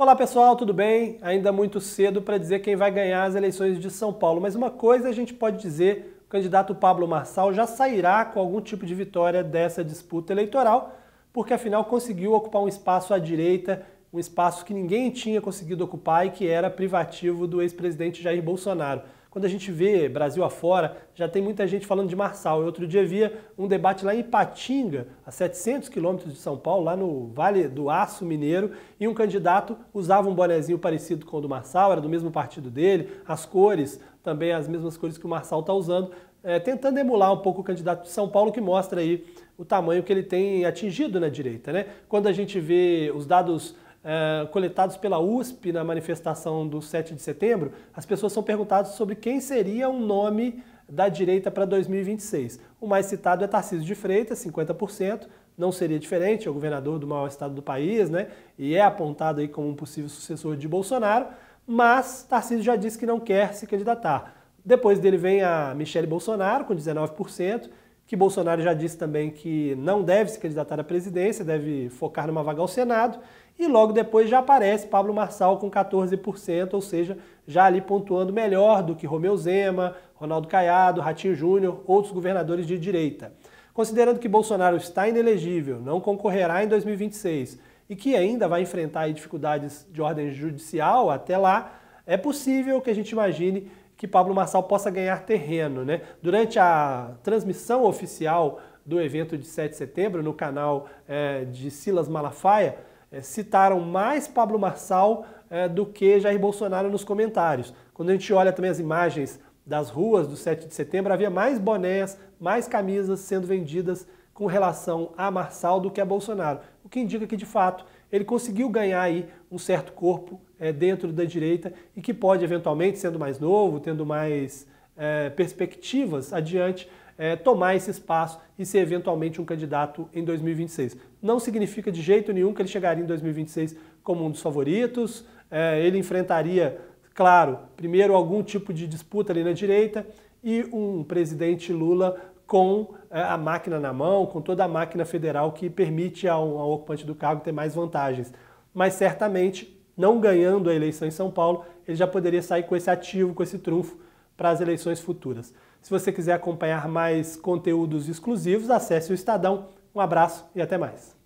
Olá pessoal, tudo bem? Ainda muito cedo para dizer quem vai ganhar as eleições de São Paulo, mas uma coisa a gente pode dizer: o candidato Pablo Marçal já sairá com algum tipo de vitória dessa disputa eleitoral, porque afinal conseguiu ocupar um espaço à direita, um espaço que ninguém tinha conseguido ocupar e que era privativo do ex-presidente Jair Bolsonaro. Quando a gente vê Brasil afora, já tem muita gente falando de Marçal. Eu outro dia via um debate lá em Patinga, a 700 quilômetros de São Paulo, lá no Vale do Aço Mineiro, e um candidato usava um bonezinho parecido com o do Marçal, era do mesmo partido dele, as cores também as mesmas cores que o Marçal está usando, é, tentando emular um pouco o candidato de São Paulo, que mostra aí o tamanho que ele tem atingido na direita. Né? Quando a gente vê os dados eh, coletados pela USP na manifestação do 7 de setembro, as pessoas são perguntadas sobre quem seria um nome da direita para 2026. O mais citado é Tarcísio de Freitas, 50%, não seria diferente, é o governador do maior estado do país, né? E é apontado aí como um possível sucessor de Bolsonaro, mas Tarcísio já disse que não quer se candidatar. Depois dele vem a Michele Bolsonaro, com 19%, que Bolsonaro já disse também que não deve se candidatar à presidência, deve focar numa vaga ao Senado, e logo depois já aparece Pablo Marçal com 14%, ou seja, já ali pontuando melhor do que Romeu Zema, Ronaldo Caiado, Ratinho Júnior, outros governadores de direita. Considerando que Bolsonaro está inelegível, não concorrerá em 2026 e que ainda vai enfrentar dificuldades de ordem judicial até lá, é possível que a gente imagine que Pablo Marçal possa ganhar terreno. Né? Durante a transmissão oficial do evento de 7 de setembro, no canal é, de Silas Malafaia, é, citaram mais Pablo Marçal é, do que Jair Bolsonaro nos comentários. Quando a gente olha também as imagens das ruas do 7 de setembro, havia mais bonés, mais camisas sendo vendidas com relação a Marçal do que a Bolsonaro. O que indica que, de fato, ele conseguiu ganhar aí um certo corpo é, dentro da direita e que pode, eventualmente, sendo mais novo, tendo mais é, perspectivas adiante, é, tomar esse espaço e ser eventualmente um candidato em 2026. Não significa de jeito nenhum que ele chegaria em 2026 como um dos favoritos, é, ele enfrentaria, claro, primeiro algum tipo de disputa ali na direita e um presidente Lula com é, a máquina na mão, com toda a máquina federal que permite ao, ao ocupante do cargo ter mais vantagens. Mas certamente não ganhando a eleição em São Paulo, ele já poderia sair com esse ativo, com esse trunfo para as eleições futuras. Se você quiser acompanhar mais conteúdos exclusivos, acesse o Estadão. Um abraço e até mais.